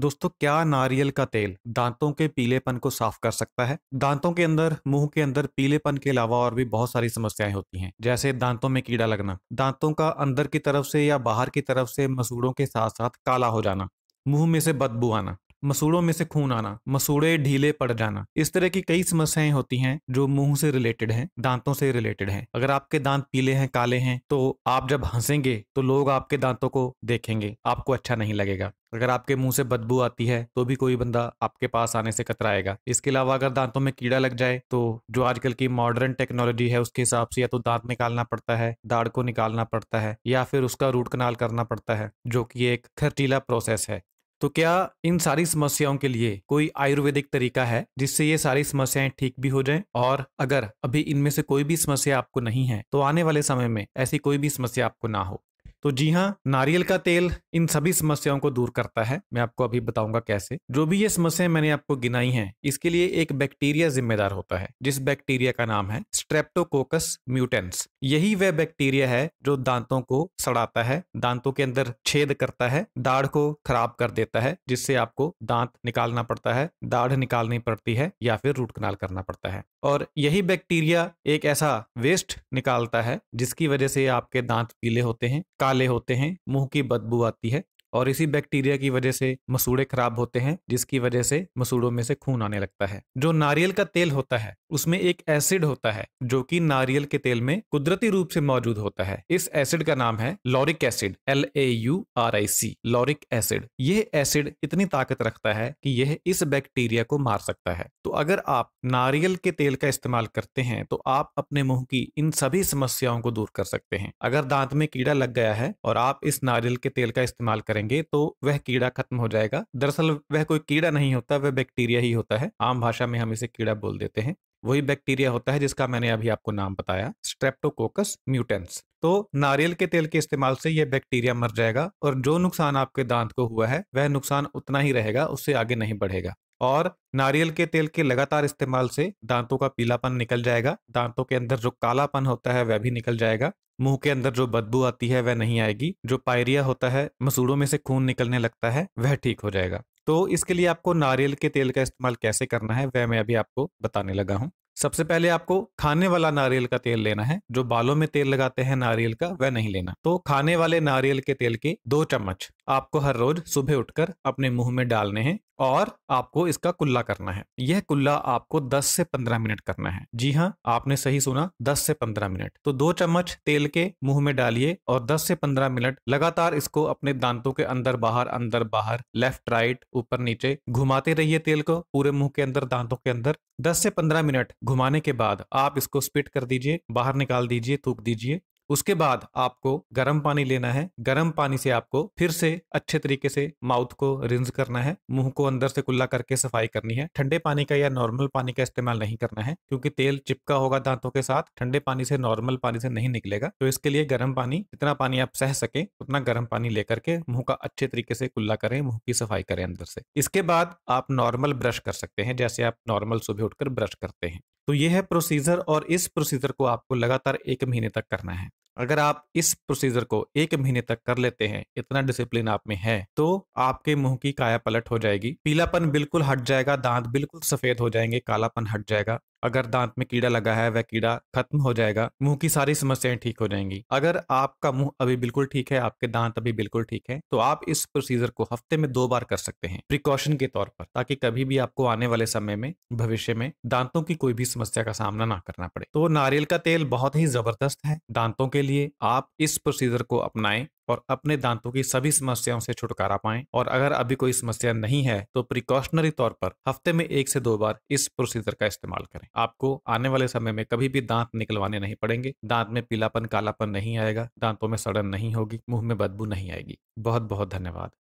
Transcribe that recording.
दोस्तों क्या नारियल का तेल दांतों के पीलेपन को साफ कर सकता है दांतों के अंदर मुंह के अंदर पीलेपन के अलावा और भी बहुत सारी समस्याएं होती हैं जैसे दांतों में कीड़ा लगना दांतों का अंदर की तरफ से या बाहर की तरफ से मसूड़ों के साथ साथ काला हो जाना मुंह में से बदबू आना मसूड़ों में से खून आना मसूड़े ढीले पड़ जाना इस तरह की कई समस्याएं होती हैं जो मुंह से रिलेटेड हैं दांतों से रिलेटेड हैं अगर आपके दांत पीले हैं काले हैं तो आप जब हंसेंगे तो लोग आपके दांतों को देखेंगे आपको अच्छा नहीं लगेगा अगर आपके मुंह से बदबू आती है तो भी कोई बंदा आपके पास आने से कतराएगा इसके अलावा अगर दांतों में कीड़ा लग जाए तो जो आजकल की मॉडर्न टेक्नोलॉजी है उसके हिसाब से या तो दांत निकालना पड़ता है दाढ़ को निकालना पड़ता है या फिर उसका रूट कनाल करना पड़ता है जो कि एक खर्चीला प्रोसेस है तो क्या इन सारी समस्याओं के लिए कोई आयुर्वेदिक तरीका है जिससे ये सारी समस्याएं ठीक भी हो जाएं और अगर अभी इनमें से कोई भी समस्या आपको नहीं है तो आने वाले समय में ऐसी कोई भी समस्या आपको ना हो तो जी हाँ नारियल का तेल इन सभी समस्याओं को दूर करता है मैं आपको अभी बताऊंगा कैसे जो भी ये समस्याएं मैंने आपको गिनाई हैं इसके लिए एक बैक्टीरिया जिम्मेदार होता है जिस बैक्टीरिया का नाम है स्ट्रेप्टोकोकस म्यूटेंस यही वह बैक्टीरिया है जो दांतों को सड़ाता है दांतों के अंदर छेद करता है दाढ़ को खराब कर देता है जिससे आपको दांत निकालना पड़ता है दाढ़ निकालनी पड़ती है या फिर रूट कनाल करना पड़ता है और यही बैक्टीरिया एक ऐसा वेस्ट निकालता है जिसकी वजह से आपके दांत पीले होते हैं काले होते हैं मुंह की बदबू आती है और इसी बैक्टीरिया की वजह से मसूड़े खराब होते हैं जिसकी वजह से मसूड़ों में से खून आने लगता है जो नारियल का तेल होता है उसमें एक एसिड होता है जो कि नारियल के तेल में कुदरती रूप से मौजूद होता है इस एसिड का नाम है lauric acid L A U R I C lauric acid यह एसिड इतनी ताकत रखता है कि यह इस बैक्टीरिया को मार सकता है तो अगर आप नारियल के तेल का इस्तेमाल करते हैं तो आप अपने मुंह की इन सभी समस्याओं को दूर कर सकते हैं अगर दांत में कीड़ा लग गया है और आप इस नारियल के तेल का इस्तेमाल करें करेंगे तो वह कीड़ा खत्म हो जाएगा दरअसल वह कोई कीड़ा नहीं होता वह बैक्टीरिया ही होता है आम भाषा में हम इसे कीड़ा बोल देते हैं वही बैक्टीरिया होता है जिसका मैंने अभी आपको नाम बताया स्ट्रेप्टोकोकस म्यूटेंस तो नारियल के तेल के इस्तेमाल से यह बैक्टीरिया मर जाएगा और जो नुकसान आपके दांत को हुआ है वह नुकसान उतना ही रहेगा उससे आगे नहीं बढ़ेगा और नारियल के तेल के लगातार इस्तेमाल से दांतों का पीलापन निकल जाएगा दांतों के अंदर जो कालापन होता है वह भी निकल जाएगा मुंह के अंदर जो बदबू आती है वह नहीं आएगी जो पायरिया होता है मसूड़ों में से खून निकलने लगता है वह ठीक हो जाएगा तो इसके लिए आपको नारियल के तेल का इस्तेमाल कैसे करना है वह मैं अभी आपको बताने लगा हूँ सबसे पहले आपको खाने वाला नारियल का तेल लेना है जो बालों में तेल लगाते हैं नारियल का वह नहीं लेना तो खाने वाले नारियल के तेल के दो चम्मच आपको हर रोज सुबह उठकर अपने मुंह में डालने हैं और आपको इसका कुल्ला करना है यह कुल्ला आपको 10 से 15 मिनट करना है जी हाँ आपने सही सुना 10 से 15 मिनट तो दो चम्मच तेल के मुंह में डालिए और 10 से 15 मिनट लगातार इसको अपने दांतों के अंदर बाहर अंदर बाहर लेफ्ट राइट ऊपर नीचे घुमाते रहिए तेल को पूरे मुंह के अंदर दांतों के अंदर 10 से 15 मिनट घुमाने के बाद आप इसको स्पिट कर दीजिए बाहर निकाल दीजिए थूक दीजिए उसके बाद आपको गर्म पानी लेना है गर्म पानी से आपको फिर से अच्छे तरीके से माउथ को रिंस करना है मुंह को अंदर से कुल्ला करके सफाई करनी है ठंडे पानी का या नॉर्मल पानी का इस्तेमाल नहीं करना है क्योंकि तेल चिपका होगा दांतों के साथ ठंडे पानी से नॉर्मल पानी से नहीं निकलेगा तो इसके लिए गर्म पानी जितना पानी आप सह सके उतना गर्म पानी लेकर के मुंह का अच्छे तरीके से कुल्ला करें मुंह की सफाई करें अंदर से इसके बाद आप नॉर्मल ब्रश कर सकते हैं जैसे आप नॉर्मल सुबह उठकर ब्रश करते हैं तो ये है प्रोसीजर और इस प्रोसीजर को आपको लगातार एक महीने तक करना है अगर आप इस प्रोसीजर को एक महीने तक कर लेते हैं इतना डिसिप्लिन आप में है तो आपके मुंह की काया पलट हो जाएगी पीलापन बिल्कुल हट जाएगा दांत बिल्कुल सफेद हो जाएंगे कालापन हट जाएगा अगर दांत में कीड़ा लगा है वह कीड़ा खत्म हो जाएगा मुंह की सारी समस्याएं ठीक हो जाएंगी अगर आपका मुंह अभी बिल्कुल ठीक है आपके दांत अभी बिल्कुल ठीक है तो आप इस प्रोसीजर को हफ्ते में दो बार कर सकते हैं प्रिकॉशन के तौर पर ताकि कभी भी आपको आने वाले समय में भविष्य में दांतों की कोई भी समस्या का सामना ना करना पड़े तो नारियल का तेल बहुत ही जबरदस्त है दांतों के लिए आप इस प्रोसीजर को अपनाएं और अपने दांतों की सभी समस्याओं से छुटकारा पाएं और अगर अभी कोई समस्या नहीं है तो प्रिकॉशनरी तौर पर हफ्ते में एक से दो बार इस प्रोसीजर का इस्तेमाल करें आपको आने वाले समय में कभी भी दांत निकलवाने नहीं पड़ेंगे दांत में पीलापन कालापन नहीं आएगा दांतों में सड़न नहीं होगी मुंह में बदबू नहीं आएगी बहुत बहुत धन्यवाद